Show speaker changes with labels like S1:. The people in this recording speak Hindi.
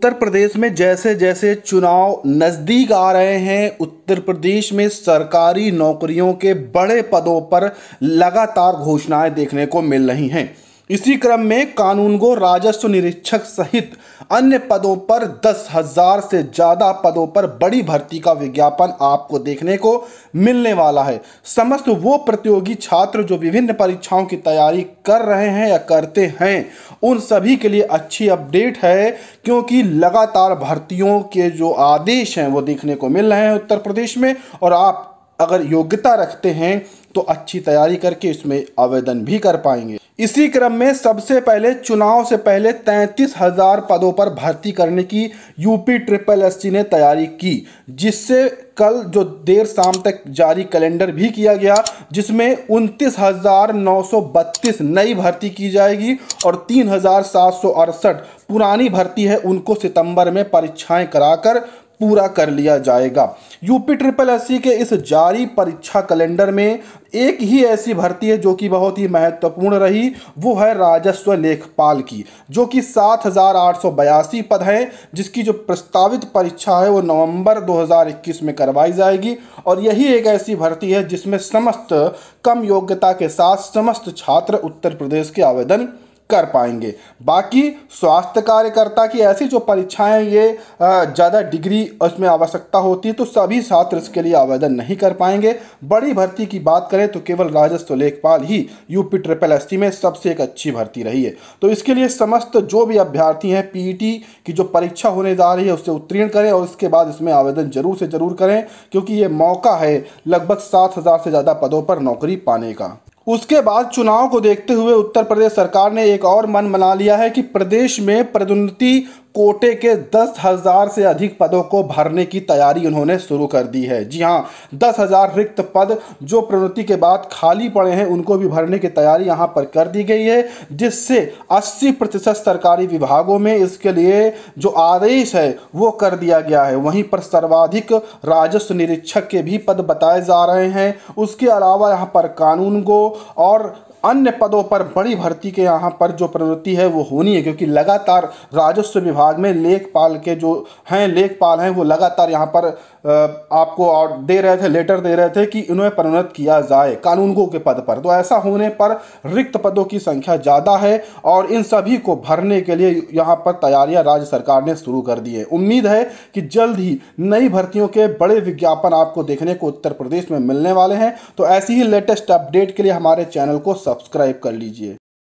S1: उत्तर प्रदेश में जैसे जैसे चुनाव नज़दीक आ रहे हैं उत्तर प्रदेश में सरकारी नौकरियों के बड़े पदों पर लगातार घोषणाएं देखने को मिल रही हैं इसी क्रम में कानून को राजस्व निरीक्षक सहित अन्य पदों पर दस हजार से ज़्यादा पदों पर बड़ी भर्ती का विज्ञापन आपको देखने को मिलने वाला है समस्त वो प्रतियोगी छात्र जो विभिन्न परीक्षाओं की तैयारी कर रहे हैं या करते हैं उन सभी के लिए अच्छी अपडेट है क्योंकि लगातार भर्तियों के जो आदेश हैं वो देखने को मिल रहे हैं उत्तर प्रदेश में और आप अगर योग्यता रखते हैं तो अच्छी तैयारी करके इसमें आवेदन भी कर पाएंगे इसी क्रम में सबसे पहले चुनाव से पहले तैंतीस हजार पदों पर भर्ती करने की यूपी ट्रिपल एस ने तैयारी की जिससे कल जो देर शाम तक जारी कैलेंडर भी किया गया जिसमें उनतीस हजार नौ सौ बत्तीस नई भर्ती की जाएगी और तीन हजार सात सौ अड़सठ पुरानी भर्ती है उनको सितंबर में परीक्षाएं कराकर पूरा कर लिया जाएगा यूपी ट्रिपल एस के इस जारी परीक्षा कैलेंडर में एक ही ऐसी भर्ती है जो कि बहुत ही महत्वपूर्ण रही वो है राजस्व लेखपाल की जो कि सात पद हैं जिसकी जो प्रस्तावित परीक्षा है वो नवंबर 2021 में करवाई जाएगी और यही एक ऐसी भर्ती है जिसमें समस्त कम योग्यता के साथ समस्त छात्र उत्तर प्रदेश के आवेदन कर पाएंगे बाकी स्वास्थ्य कार्यकर्ता की ऐसी जो परीक्षाएं ये ज़्यादा डिग्री उसमें आवश्यकता होती है तो सभी छात्र इसके लिए आवेदन नहीं कर पाएंगे बड़ी भर्ती की बात करें तो केवल राजस्व लेखपाल ही यूपी ट्रिपल एस में सबसे एक अच्छी भर्ती रही है तो इसके लिए समस्त जो भी अभ्यर्थी हैं पी की जो परीक्षा होने जा रही है उससे उत्तीर्ण करें और इसके बाद इसमें आवेदन जरूर से जरूर करें क्योंकि ये मौका है लगभग सात हज़ार से ज़्यादा पदों पर नौकरी पाने का उसके बाद चुनाव को देखते हुए उत्तर प्रदेश सरकार ने एक और मन मना लिया है कि प्रदेश में पदोन्नति कोटे के दस हज़ार से अधिक पदों को भरने की तैयारी उन्होंने शुरू कर दी है जी हाँ दस हज़ार रिक्त पद जो प्रोन्नति के बाद खाली पड़े हैं उनको भी भरने की तैयारी यहाँ पर कर दी गई है जिससे अस्सी प्रतिशत सरकारी विभागों में इसके लिए जो आदेश है वो कर दिया गया है वहीं पर सर्वाधिक राजस्व निरीक्षक के भी पद बताए जा रहे हैं उसके अलावा यहाँ पर कानून को और अन्य पदों पर बड़ी भर्ती के यहाँ पर जो प्रवृत्ति है वो होनी है क्योंकि लगातार राजस्व विभाग में लेखपाल के जो हैं लेखपाल हैं वो लगातार यहाँ पर आपको दे रहे थे लेटर दे रहे थे कि इन्हें प्रवृत्त किया जाए कानूनगो के पद पर तो ऐसा होने पर रिक्त पदों की संख्या ज़्यादा है और इन सभी को भरने के लिए यहाँ पर तैयारियाँ राज्य सरकार ने शुरू कर दी है उम्मीद है कि जल्द ही नई भर्तियों के बड़े विज्ञापन आपको देखने को उत्तर प्रदेश में मिलने वाले हैं तो ऐसी ही लेटेस्ट अपडेट के लिए हमारे चैनल को सब्सक्राइब कर लीजिए